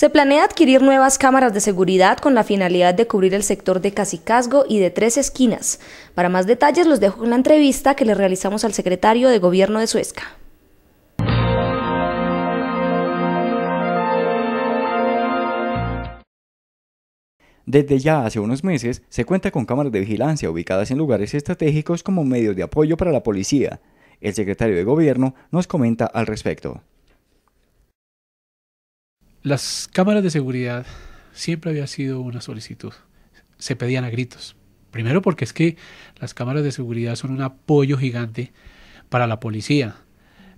Se planea adquirir nuevas cámaras de seguridad con la finalidad de cubrir el sector de Casicasgo y de Tres Esquinas. Para más detalles los dejo en la entrevista que le realizamos al secretario de Gobierno de Suezca. Desde ya hace unos meses se cuenta con cámaras de vigilancia ubicadas en lugares estratégicos como medios de apoyo para la policía. El secretario de Gobierno nos comenta al respecto. Las cámaras de seguridad siempre había sido una solicitud. Se pedían a gritos. Primero porque es que las cámaras de seguridad son un apoyo gigante para la policía.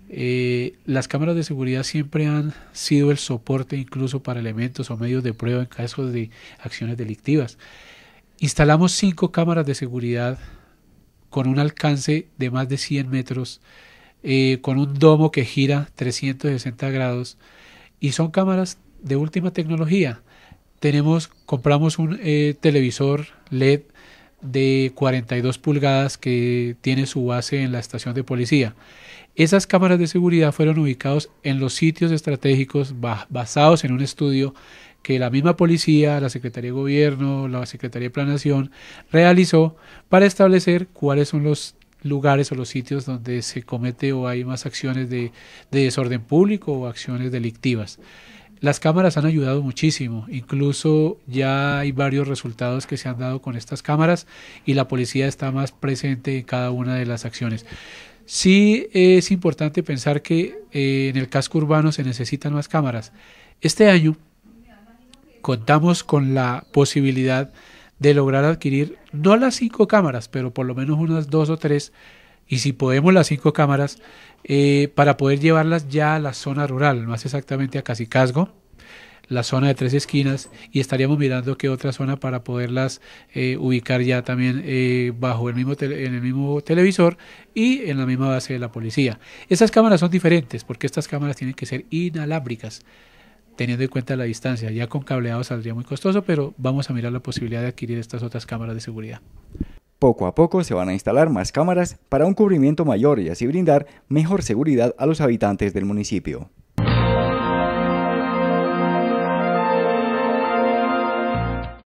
Eh, las cámaras de seguridad siempre han sido el soporte incluso para elementos o medios de prueba en casos de acciones delictivas. Instalamos cinco cámaras de seguridad con un alcance de más de 100 metros, eh, con un domo que gira 360 grados y son cámaras de última tecnología. Tenemos, compramos un eh, televisor LED de 42 pulgadas que tiene su base en la estación de policía. Esas cámaras de seguridad fueron ubicadas en los sitios estratégicos basados en un estudio que la misma policía, la Secretaría de Gobierno, la Secretaría de Planación realizó para establecer cuáles son los lugares o los sitios donde se comete o hay más acciones de, desorden público o acciones delictivas. Las cámaras han ayudado muchísimo, incluso ya hay varios resultados que se han dado con estas cámaras y la policía está más presente en cada una de las acciones. Sí es importante pensar que eh, en el casco urbano se necesitan más cámaras. Este año contamos con la posibilidad de lograr adquirir no las cinco cámaras, pero por lo menos unas dos o tres, y si podemos las cinco cámaras, eh, para poder llevarlas ya a la zona rural, más exactamente a Casicasgo, la zona de tres esquinas, y estaríamos mirando qué otra zona para poderlas eh, ubicar ya también eh, bajo el mismo en el mismo televisor y en la misma base de la policía. Estas cámaras son diferentes porque estas cámaras tienen que ser inalámbricas teniendo en cuenta la distancia. Ya con cableado saldría muy costoso, pero vamos a mirar la posibilidad de adquirir estas otras cámaras de seguridad. Poco a poco se van a instalar más cámaras para un cubrimiento mayor y así brindar mejor seguridad a los habitantes del municipio.